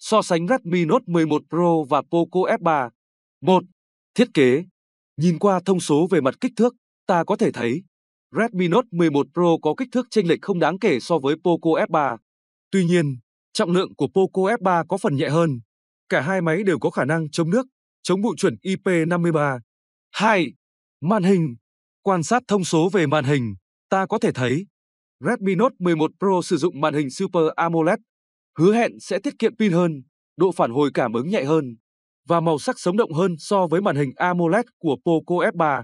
so sánh Redmi Note 11 Pro và Poco F3. 1. Thiết kế Nhìn qua thông số về mặt kích thước, ta có thể thấy Redmi Note 11 Pro có kích thước chênh lệch không đáng kể so với Poco F3. Tuy nhiên, trọng lượng của Poco F3 có phần nhẹ hơn. Cả hai máy đều có khả năng chống nước, chống bụi chuẩn IP53. 2. Màn hình Quan sát thông số về màn hình, ta có thể thấy Redmi Note 11 Pro sử dụng màn hình Super AMOLED hứa hẹn sẽ tiết kiệm pin hơn, độ phản hồi cảm ứng nhẹ hơn và màu sắc sống động hơn so với màn hình AMOLED của Poco F3.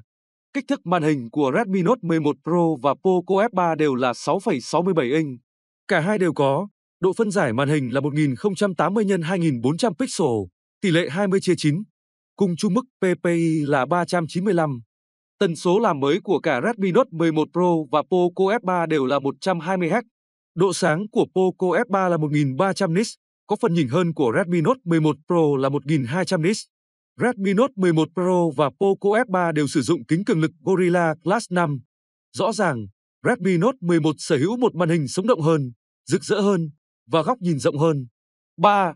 Kích thước màn hình của Redmi Note 11 Pro và Poco F3 đều là 6,67 inch. Cả hai đều có độ phân giải màn hình là 1080 x 2400 pixel, tỷ lệ 20 chia 9, cùng chung mức PPI là 395. Tần số làm mới của cả Redmi Note 11 Pro và Poco F3 đều là 120Hz. Độ sáng của Poco F3 là 1300 nits, có phần nhỉnh hơn của Redmi Note 11 Pro là 1200 nits. Redmi Note 11 Pro và Poco F3 đều sử dụng kính cường lực Gorilla Glass 5. Rõ ràng, Redmi Note 11 sở hữu một màn hình sống động hơn, rực rỡ hơn và góc nhìn rộng hơn. 3.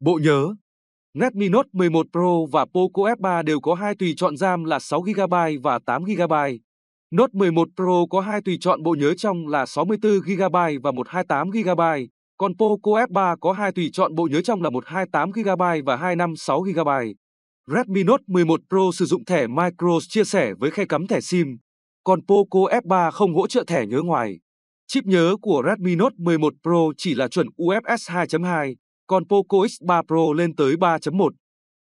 Bộ nhớ Redmi Note 11 Pro và Poco F3 đều có hai tùy chọn RAM là 6GB và 8GB. Note 11 Pro có hai tùy chọn bộ nhớ trong là 64GB và 128GB, còn Poco F3 có hai tùy chọn bộ nhớ trong là 128GB và 256GB. Redmi Note 11 Pro sử dụng thẻ micro chia sẻ với khe cắm thẻ SIM, còn Poco F3 không hỗ trợ thẻ nhớ ngoài. Chip nhớ của Redmi Note 11 Pro chỉ là chuẩn UFS 2.2, còn Poco X3 Pro lên tới 3.1.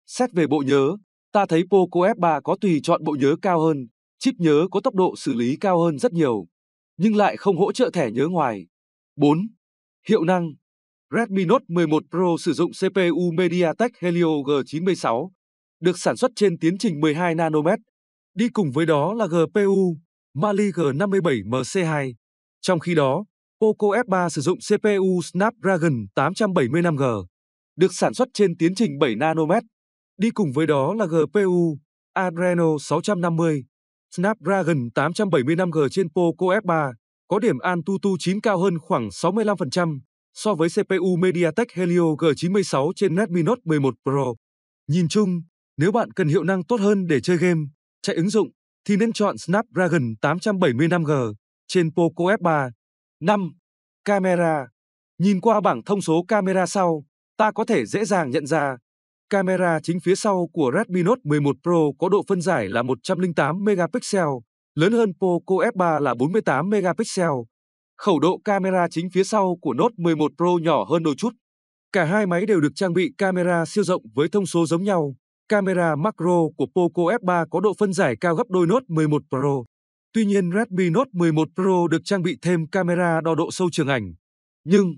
Xét về bộ nhớ, ta thấy Poco F3 có tùy chọn bộ nhớ cao hơn chip nhớ có tốc độ xử lý cao hơn rất nhiều, nhưng lại không hỗ trợ thẻ nhớ ngoài. 4. Hiệu năng Redmi Note 11 Pro sử dụng CPU MediaTek Helio G96, được sản xuất trên tiến trình 12 nanomet. Đi cùng với đó là GPU Mali G57MC2. Trong khi đó, Poco F3 sử dụng CPU Snapdragon 875G, được sản xuất trên tiến trình 7 nanomet. Đi cùng với đó là GPU Adreno 650. Snapdragon 875G trên Poco F3 có điểm AnTuTu 9 cao hơn khoảng 65% so với CPU MediaTek Helio G96 trên Redmi Note 11 Pro. Nhìn chung, nếu bạn cần hiệu năng tốt hơn để chơi game, chạy ứng dụng, thì nên chọn Snapdragon 875G trên Poco F3. 5. Camera Nhìn qua bảng thông số camera sau, ta có thể dễ dàng nhận ra Camera chính phía sau của Redmi Note 11 Pro có độ phân giải là 108 megapixel, lớn hơn Poco F3 là 48 megapixel. Khẩu độ camera chính phía sau của Note 11 Pro nhỏ hơn đôi chút. Cả hai máy đều được trang bị camera siêu rộng với thông số giống nhau. Camera macro của Poco F3 có độ phân giải cao gấp đôi Note 11 Pro. Tuy nhiên Redmi Note 11 Pro được trang bị thêm camera đo độ sâu trường ảnh. Nhưng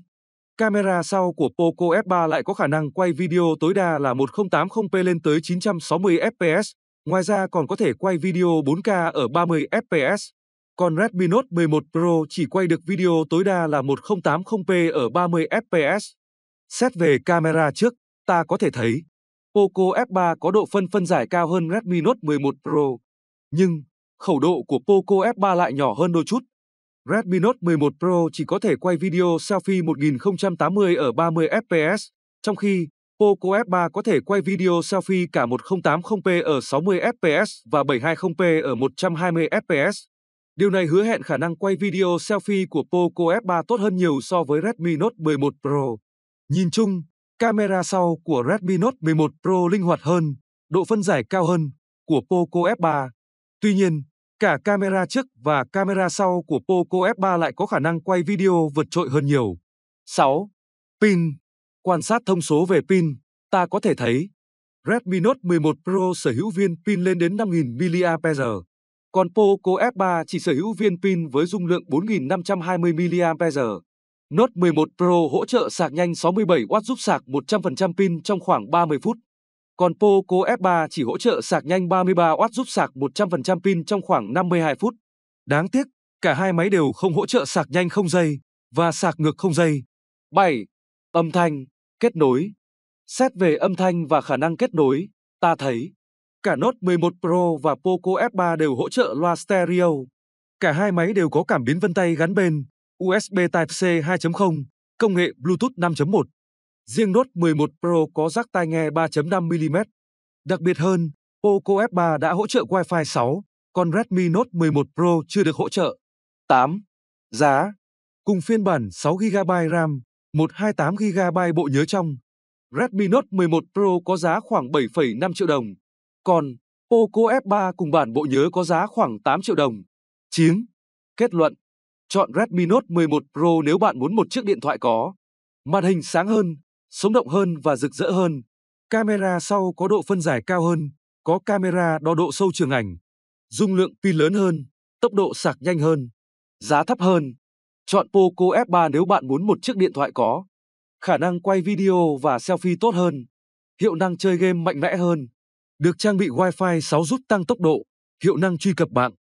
Camera sau của Poco F3 lại có khả năng quay video tối đa là 1080p lên tới 960 fps, ngoài ra còn có thể quay video 4K ở 30 fps. Còn Redmi Note 11 Pro chỉ quay được video tối đa là 1080p ở 30 fps. Xét về camera trước, ta có thể thấy Poco F3 có độ phân phân giải cao hơn Redmi Note 11 Pro. Nhưng, khẩu độ của Poco F3 lại nhỏ hơn đôi chút Redmi Note 11 Pro chỉ có thể quay video selfie 1080 ở 30 fps, trong khi Poco F3 có thể quay video selfie cả 1080p ở 60 fps và 720p ở 120 fps. Điều này hứa hẹn khả năng quay video selfie của Poco F3 tốt hơn nhiều so với Redmi Note 11 Pro. Nhìn chung, camera sau của Redmi Note 11 Pro linh hoạt hơn, độ phân giải cao hơn của Poco F3. Tuy nhiên, cả camera trước và camera sau của Poco F3 lại có khả năng quay video vượt trội hơn nhiều. 6. Pin Quan sát thông số về pin, ta có thể thấy Redmi Note 11 Pro sở hữu viên pin lên đến 5000 000 mAh, còn Poco F3 chỉ sở hữu viên pin với dung lượng 4520 520 mAh. Note 11 Pro hỗ trợ sạc nhanh 67W giúp sạc 100% pin trong khoảng 30 phút. Còn Poco F3 chỉ hỗ trợ sạc nhanh 33W giúp sạc 100% pin trong khoảng 52 phút. Đáng tiếc, cả hai máy đều không hỗ trợ sạc nhanh không dây và sạc ngược không dây. 7. Âm thanh, kết nối. Xét về âm thanh và khả năng kết nối, ta thấy cả Note 11 Pro và Poco F3 đều hỗ trợ loa stereo. Cả hai máy đều có cảm biến vân tay gắn bên, USB Type-C 2.0, công nghệ Bluetooth 5.1. Riêng Note 11 Pro có jack tai nghe 3.5 mm. Đặc biệt hơn, Poco F3 đã hỗ trợ Wi-Fi 6, còn Redmi Note 11 Pro chưa được hỗ trợ. 8. Giá Cùng phiên bản 6GB RAM, 128GB bộ nhớ trong, Redmi Note 11 Pro có giá khoảng 7,5 triệu đồng, còn Poco F3 cùng bản bộ nhớ có giá khoảng 8 triệu đồng. 9. Kết luận Chọn Redmi Note 11 Pro nếu bạn muốn một chiếc điện thoại có màn hình sáng hơn, sống động hơn và rực rỡ hơn. Camera sau có độ phân giải cao hơn, có camera đo độ sâu trường ảnh, dung lượng pin lớn hơn, tốc độ sạc nhanh hơn, giá thấp hơn. Chọn Poco F3 nếu bạn muốn một chiếc điện thoại có khả năng quay video và selfie tốt hơn, hiệu năng chơi game mạnh mẽ hơn, được trang bị Wi-Fi 6 giúp tăng tốc độ, hiệu năng truy cập mạng